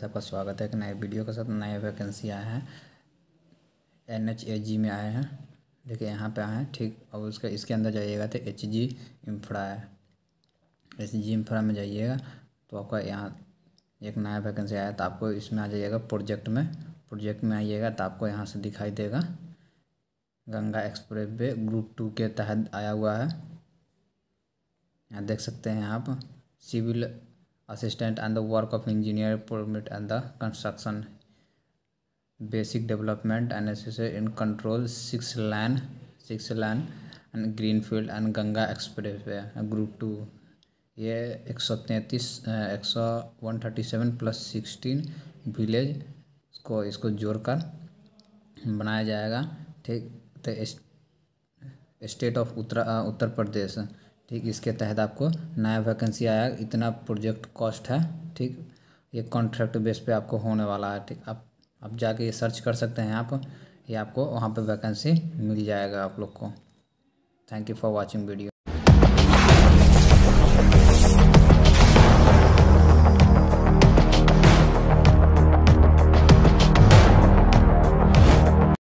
सबका स्वागत है एक नए वीडियो के साथ नए वैकेंसी आए हैं एन एच एच जी में आए हैं देखिए यहाँ पे आए हैं ठीक अब उसके इसके अंदर जाइएगा तो एच जी इंफ्रा है एच जी इम्फ्रा में जाइएगा तो आपका यहाँ एक नया वैकेंसी आया तो आपको इसमें आ जाइएगा प्रोजेक्ट में प्रोजेक्ट में आइएगा तो आपको यहाँ से दिखाई देगा Ganga expressway group two के तहत आया हुआ है यहाँ देख सकते हैं आप civil assistant and the work of engineer permit and the construction basic development and necessary in control 6 LAN 6 LAN and greenfield and Ganga expressway group 2 ये एक सौ तैंतीस एक सौ one thirty seven plus sixteen village को इसको जोड़कर बनाया जाएगा ठीक तो स्टेट ऑफ उत्तर उत्तर प्रदेश ठीक इसके तहत आपको नया वैकेंसी आया इतना प्रोजेक्ट कॉस्ट है ठीक ये कॉन्ट्रैक्ट बेस पे आपको होने वाला है ठीक आप आप जाके ये सर्च कर सकते हैं आप ये आपको वहाँ पे वैकेंसी मिल जाएगा आप लोग को thank you for watching video